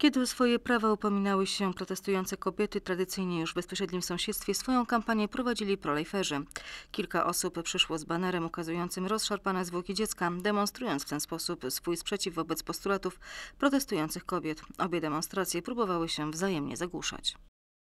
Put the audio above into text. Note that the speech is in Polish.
Kiedy o swoje prawa upominały się protestujące kobiety, tradycyjnie już w bezpośrednim sąsiedztwie swoją kampanię prowadzili prolejferzy. Kilka osób przyszło z banerem ukazującym rozszarpane zwłoki dziecka, demonstrując w ten sposób swój sprzeciw wobec postulatów protestujących kobiet. Obie demonstracje próbowały się wzajemnie zagłuszać.